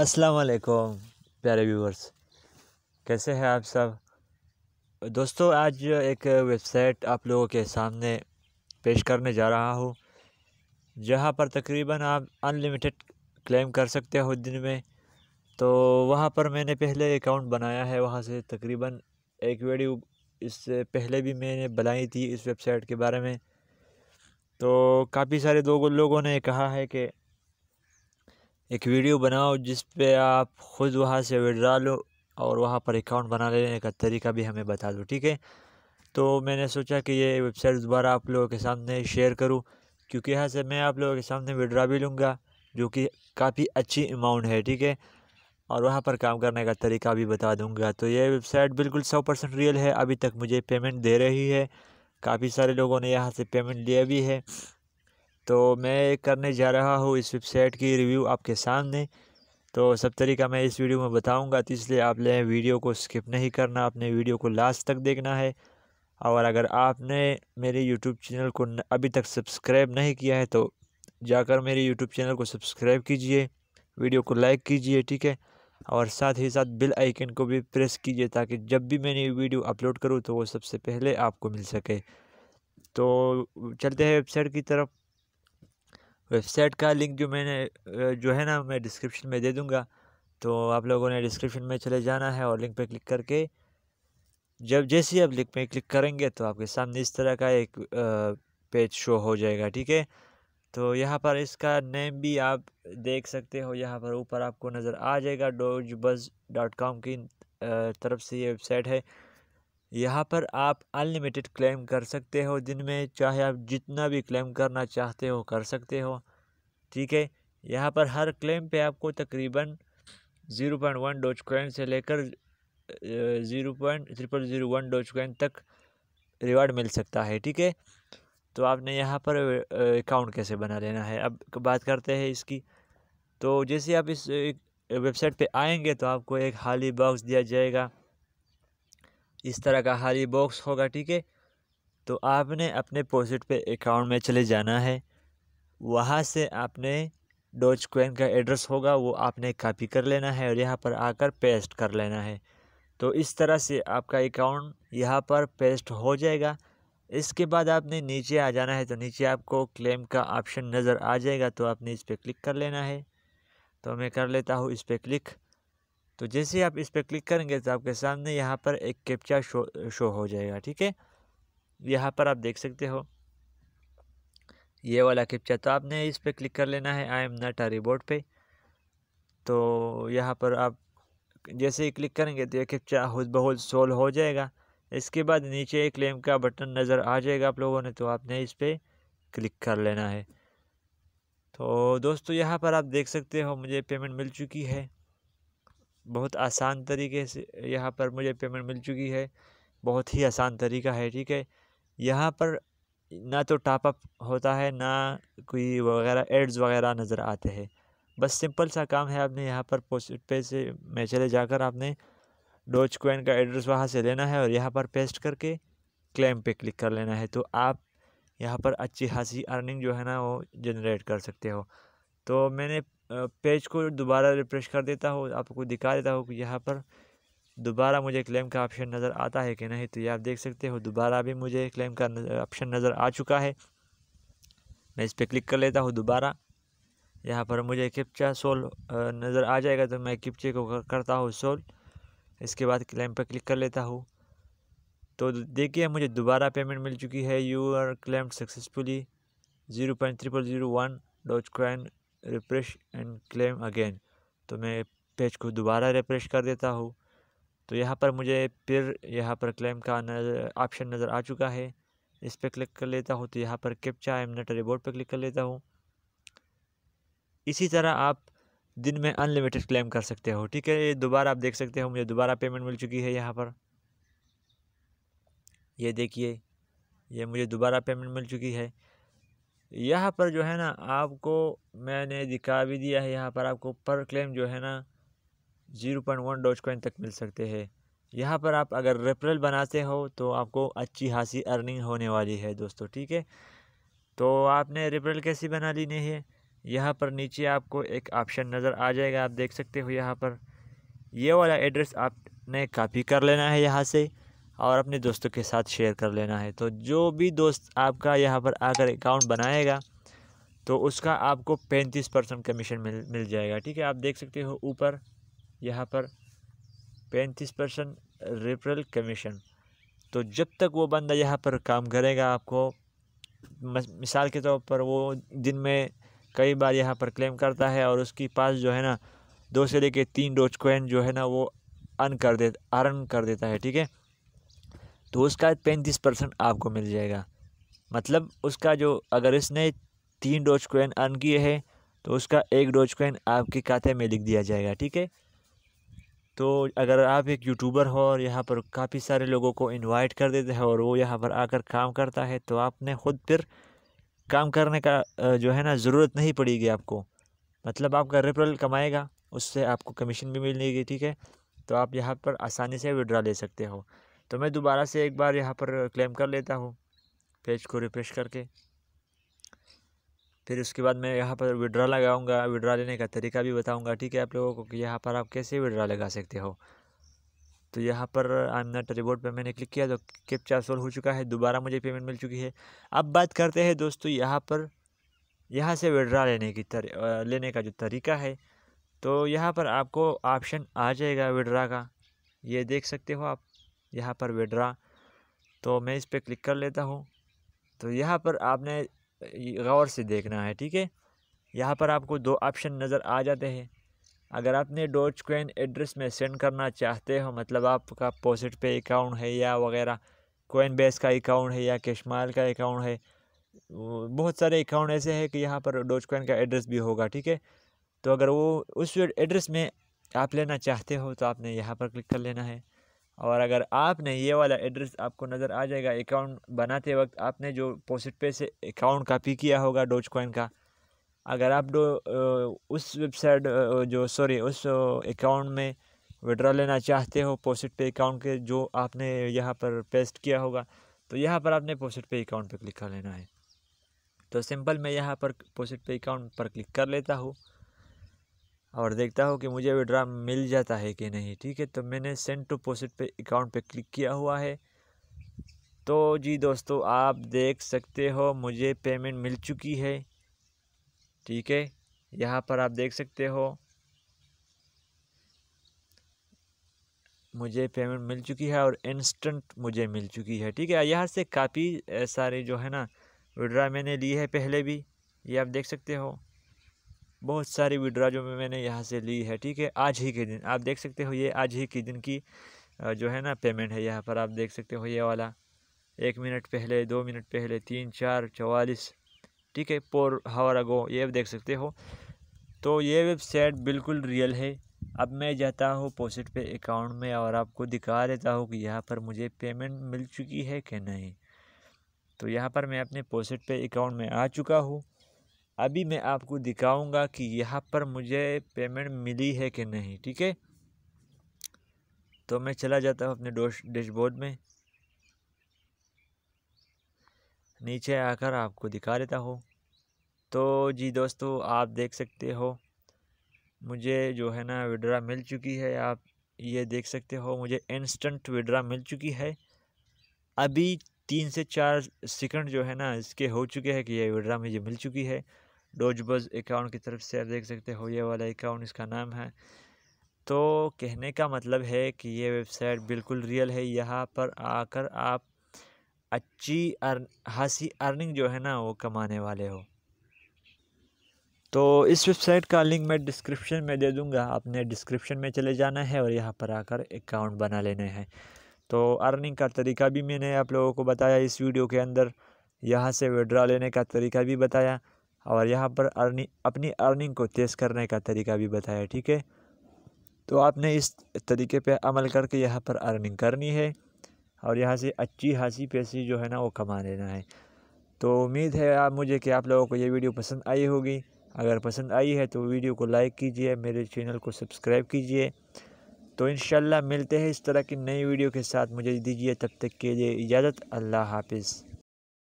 अस्सलाम वालेकुम प्यारे व्यूवर्स कैसे हैं आप सब दोस्तों आज एक वेबसाइट आप लोगों के सामने पेश करने जा रहा हूँ जहाँ पर तकरीबन आप अनलिमिटेड क्लेम कर सकते हो दिन में तो वहाँ पर मैंने पहले अकाउंट बनाया है वहाँ से तकरीबन एक वीडियो इससे पहले भी मैंने बनाई थी इस वेबसाइट के बारे में तो काफ़ी सारे लोगों ने कहा है कि एक वीडियो बनाओ जिस पे आप ख़ुद वहाँ से विड्रा लो और वहाँ पर अकाउंट बना लेने का तरीका भी हमें बता दो ठीक है तो मैंने सोचा कि ये वेबसाइट दोबारा आप लोगों के सामने शेयर करूँ क्योंकि यहाँ से मैं आप लोगों के सामने विड्रा भी लूँगा जो कि काफ़ी अच्छी अमाउंट है ठीक है और वहाँ पर काम करने का तरीका भी बता दूँगा तो ये वेबसाइट बिल्कुल सौ परसेंट रियल है अभी तक मुझे पेमेंट दे रही है काफ़ी सारे लोगों ने यहाँ से पेमेंट लिया भी है तो मैं करने जा रहा हूँ इस वेबसाइट की रिव्यू आपके सामने तो सब तरीका मैं इस वीडियो में बताऊंगा तो इसलिए आप ले वीडियो को स्किप नहीं करना आपने वीडियो को लास्ट तक देखना है और अगर आपने मेरे यूट्यूब चैनल को अभी तक सब्सक्राइब नहीं किया है तो जाकर मेरे यूट्यूब चैनल को सब्सक्राइब कीजिए वीडियो को लाइक कीजिए ठीक है और साथ ही साथ बिल आइकन को भी प्रेस कीजिए ताकि जब भी मैंने वीडियो अपलोड करूँ तो वो सबसे पहले आपको मिल सके तो चलते हैं वेबसाइट की तरफ वेबसाइट का लिंक जो मैंने जो है ना मैं डिस्क्रिप्शन में दे दूँगा तो आप लोगों ने डिस्क्रिप्शन में चले जाना है और लिंक पर क्लिक करके जब जैसे ही आप लिंक पे क्लिक करेंगे तो आपके सामने इस तरह का एक पेज शो हो जाएगा ठीक है तो यहाँ पर इसका नेम भी आप देख सकते हो यहाँ पर ऊपर आपको नज़र आ जाएगा डोज डॉट कॉम की तरफ से ये वेबसाइट है यहाँ पर आप अनलिमिटेड क्लेम कर सकते हो दिन में चाहे आप जितना भी क्लेम करना चाहते हो कर सकते हो ठीक है यहाँ पर हर क्लेम पे आपको तकरीबन zero point one Dogecoin से लेकर zero point triple zero one Dogecoin तक रिवार्ड मिल सकता है ठीक है तो आपने यहाँ पर अकाउंट कैसे बना लेना है अब बात करते हैं इसकी तो जैसे आप इस वेबसाइट पे आएंगे तो आपको एक हाली बॉक्स दिया जाएगा इस तरह का खाली बॉक्स होगा ठीक है तो आपने अपने पोजिट पे अकाउंट में चले जाना है वहाँ से आपने डोज क्वेन का एड्रेस होगा वो आपने कॉपी कर लेना है और यहाँ पर आकर पेस्ट कर लेना है तो इस तरह से आपका अकाउंट यहाँ पर पेस्ट हो जाएगा इसके बाद आपने नीचे आ जाना है तो नीचे आपको क्लेम का ऑप्शन नज़र आ जाएगा तो आपने इस पर क्लिक कर लेना है तो मैं कर लेता हूँ इस पर क्लिक तो जैसे आप इस पर क्लिक करेंगे तो आपके सामने यहाँ पर एक कैप्चा शो शो हो जाएगा ठीक है यहाँ पर आप देख सकते हो ये वाला कैप्चा तो आपने इस पर क्लिक कर लेना है आई एम नॉट अ रिबोट पे तो यहाँ पर आप जैसे ही क्लिक करेंगे तो ये कैप्चा खुद बहुत सोल हो जाएगा इसके बाद नीचे एक क्लेम का बटन नज़र आ जाएगा आप लोगों ने तो आपने इस पर क्लिक कर लेना है तो दोस्तों यहाँ पर आप देख सकते हो मुझे पेमेंट मिल चुकी है बहुत आसान तरीके से यहाँ पर मुझे पेमेंट मिल चुकी है बहुत ही आसान तरीका है ठीक है यहाँ पर ना तो अप होता है ना कोई वगैरह एड्स वगैरह नज़र आते हैं बस सिंपल सा काम है आपने यहाँ पर पोस्ट पे से मैं चले जाकर आपने डोज कोइन का एड्रेस वहाँ से लेना है और यहाँ पर पेस्ट करके क्लेम पे क्लिक कर लेना है तो आप यहाँ पर अच्छी खासी अर्निंग जो है ना वो जनरेट कर सकते हो तो मैंने पेज को दोबारा रिफ्रेश कर देता हूँ आपको दिखा देता हूँ कि यहाँ पर दोबारा मुझे क्लेम का ऑप्शन नज़र आता है कि नहीं तो ये आप देख सकते हो दोबारा भी मुझे क्लेम का ऑप्शन नज़र आ चुका है मैं इस पर क्लिक कर लेता हूँ दोबारा यहाँ पर मुझे किपचा सोल्व नज़र आ जाएगा तो मैं किपचे को करता हूँ सोल्व इसके बाद क्लेम पर क्लिक कर लेता हूँ तो देखिए मुझे दोबारा पेमेंट मिल चुकी है you are claim successfully zero point triple zero one Dogecoin refresh and claim again तो मैं पेज को दोबारा रिफ्रेश कर देता हूँ तो यहाँ पर मुझे फिर यहाँ पर क्लेम का ऑप्शन नज़र आ चुका है इस पर क्लिक कर लेता हूँ तो यहाँ पर कैप्चा एमनेटरी रिबोर्ट पर क्लिक कर लेता हूँ इसी तरह आप दिन में अनलिमिटेड क्लेम कर सकते हो ठीक है ये दोबारा आप देख सकते हो मुझे दोबारा पेमेंट मिल चुकी है यहाँ पर ये देखिए ये मुझे दोबारा पेमेंट मिल चुकी है यहाँ पर जो है ना आपको मैंने दिखा भी दिया है यहाँ पर आपको पर क्लेम जो है ना zero point one Dogecoin तक मिल सकते हैं यहाँ पर आप अगर रेफरल बनाते हो तो आपको अच्छी खासी अर्निंग होने वाली है दोस्तों ठीक है तो आपने रेफरल कैसी बना ली नहीं है यहाँ पर नीचे आपको एक ऑप्शन नज़र आ जाएगा आप देख सकते हो यहाँ पर ये वाला एड्रेस आपने कॉपी कर लेना है यहाँ से और अपने दोस्तों के साथ शेयर कर लेना है तो जो भी दोस्त आपका यहाँ पर आकर अकाउंट बनाएगा तो उसका आपको पैंतीस परसेंट कमीशन मिल मिल जाएगा ठीक है आप देख सकते हो ऊपर यहाँ पर पैंतीस परसेंट रेफरल कमीशन तो जब तक वो बंदा यहाँ पर काम करेगा आपको मिसाल के तौर पर वो दिन में कई बार यहाँ पर क्लेम करता है और उसके पास जो है ना दो से लेके तीन डोज कोइन जो है ना वो अन कर दे अर्न कर देता है ठीक है तो उसका पैंतीस परसेंट आपको मिल जाएगा मतलब उसका जो अगर इसने तीन डोज कोइन अर्न किए हैं तो उसका एक डोज कोइन आपके खाते में लिख दिया जाएगा ठीक है तो अगर आप एक यूट्यूबर हो और यहाँ पर काफ़ी सारे लोगों को इनवाइट कर देते हैं और वो यहाँ पर आकर काम करता है तो आपने ख़ुद फिर काम करने का जो है ना ज़रूरत नहीं पड़ेगी आपको मतलब आपका रेफरल कमाएगा उससे आपको कमीशन भी मिलेगी ठीक है तो आप यहाँ पर आसानी से विड्रा ले सकते हो तो मैं दोबारा से एक बार यहाँ पर क्लेम कर लेता हूँ पेज को रिफ्रेश करके फिर उसके बाद मैं यहाँ पर विड्रा लगाऊंगा विड्रा लेने का तरीका भी बताऊंगा ठीक है आप लोगों को कि यहाँ पर आप कैसे विड्रा लगा सकते हो तो यहाँ पर आई एम नट रिवॉर्ड पर मैंने क्लिक किया तो कैप्चा सौ हो चुका है दोबारा मुझे पेमेंट मिल चुकी है अब बात करते हैं दोस्तों यहाँ पर यहाँ से विड्रा लेने की तर, लेने का जो तरीका है तो यहाँ पर आपको ऑप्शन आ जाएगा विड्रा का ये देख सकते हो आप यहाँ पर विड्रा तो मैं इस पर क्लिक कर लेता हूँ तो यहाँ पर आपने गौर से देखना है ठीक है यहाँ पर आपको दो ऑप्शन नज़र आ जाते हैं अगर आपने डोज कोइन एड्रेस में सेंड करना चाहते हो मतलब आपका पोस्ट पे अकाउंट है या वगैरह कोइन बेस का अकाउंट है या कैशमाल का अकाउंट है बहुत सारे अकाउंट ऐसे हैं कि यहाँ पर डोज कोइन का एड्रेस भी होगा ठीक है तो अगर वो उस एड्रेस में आप लेना चाहते हो तो आपने यहाँ पर क्लिक कर लेना है और अगर आपने ये वाला एड्रेस आपको नज़र आ जाएगा अकाउंट बनाते वक्त आपने जो पोस्ट पे से अकाउंट कॉपी किया होगा डोज कॉइन का अगर आप डो उस वेबसाइट जो सॉरी उस अकाउंट में विड्रा लेना चाहते हो पोस्ट पे अकाउंट के जो आपने यहाँ पर पेस्ट किया होगा तो यहाँ पर आपने पोस्ट पे अकाउंट पर क्लिक कर लेना है तो सिंपल मैं यहाँ पर पोस्ट पे अकाउंट पर क्लिक कर लेता हूँ और देखता हूँ कि मुझे विड्रा मिल जाता है कि नहीं ठीक है तो मैंने सेंड टू पोस्ट पे अकाउंट पे क्लिक किया हुआ है तो जी दोस्तों आप देख सकते हो मुझे पेमेंट मिल चुकी है ठीक है यहाँ पर आप देख सकते हो मुझे पेमेंट मिल चुकी है और इंस्टेंट मुझे मिल चुकी है ठीक है यहाँ से काफ़ी सारे जो है ना विड्रा मैंने लिए है पहले भी ये आप देख सकते हो बहुत सारी विड्रा जो मैंने यहाँ से ली है ठीक है आज ही के दिन आप देख सकते हो ये आज ही के दिन की जो है ना पेमेंट है यहाँ पर आप देख सकते हो ये वाला एक मिनट पहले दो मिनट पहले तीन चार चवालीस ठीक है पोर हावर अगो ये देख सकते हो तो ये वेबसाइट बिल्कुल रियल है अब मैं जाता हूँ पोस्ट पे अकाउंट में और आपको दिखा देता हूँ कि यहाँ पर मुझे पेमेंट मिल चुकी है कि नहीं तो यहाँ पर मैं अपने पोस्ट पे अकाउंट में आ चुका हूँ अभी मैं आपको दिखाऊंगा कि यहाँ पर मुझे पेमेंट मिली है कि नहीं ठीक है तो मैं चला जाता हूँ अपने डैशबोर्ड में नीचे आकर आपको दिखा देता हूँ तो जी दोस्तों आप देख सकते हो मुझे जो है ना विड्रा मिल चुकी है आप ये देख सकते हो मुझे इंस्टेंट विड्रा मिल चुकी है अभी तीन से चार सेकंड जो है ना इसके हो चुके हैं कि ये विड्रा मुझे मिल चुकी है डोज बज अकाउंट की तरफ से आप देख सकते हो ये वाला अकाउंट इसका नाम है तो कहने का मतलब है कि ये वेबसाइट बिल्कुल रियल है यहाँ पर आकर आप अच्छी अर्न हासी अर्निंग जो है ना वो कमाने वाले हो तो इस वेबसाइट का लिंक मैं डिस्क्रिप्शन में दे दूँगा आपने डिस्क्रिप्शन में चले जाना है और यहाँ पर आकर अकाउंट बना लेने हैं तो अर्निंग का तरीका भी मैंने आप लोगों को बताया इस वीडियो के अंदर यहाँ से विड्रा लेने का तरीका भी बताया और यहाँ पर अर्निंग अपनी अर्निंग को तेज़ करने का तरीका भी बताया ठीक है तो आपने इस तरीके पे अमल करके यहाँ पर अर्निंग करनी है और यहाँ से अच्छी खासी पैसे जो है ना वो कमा लेना है तो उम्मीद है आप मुझे कि आप लोगों को ये वीडियो पसंद आई होगी अगर पसंद आई है तो वीडियो को लाइक कीजिए मेरे चैनल को सब्सक्राइब कीजिए तो इन मिलते हैं इस तरह की नई वीडियो के साथ मुझे दीजिए तब तक के लिए इजाज़त अल्लाह हाफिज़